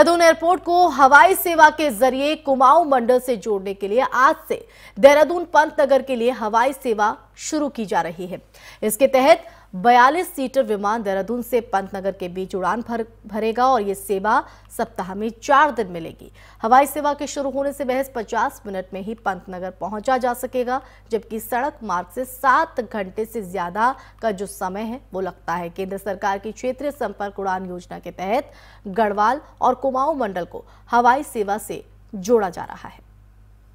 Dehradun airport को हवाई सेवा के जरिए कुमाऊं मंडल से जोड़ने के लिए आज से देहरादून पंत नगर के लिए हवाई सेवा शुरू की जा रही है इसके तहत 42 सीटर विमान देहरादून से पंतनगर के बीच उड़ान भर, भरेगा और ये सेवा सप्ताह में चार दिन मिलेगी हवाई सेवा के शुरू होने से बहस 50 मिनट में ही पंतनगर पहुंचा जा सकेगा जबकि सड़क मार्ग से सात घंटे से ज्यादा का जो समय है वो लगता है केंद्र सरकार की क्षेत्रीय संपर्क उड़ान योजना के तहत गढ़वाल और कुमाऊं मंडल को हवाई सेवा से जोड़ा जा रहा है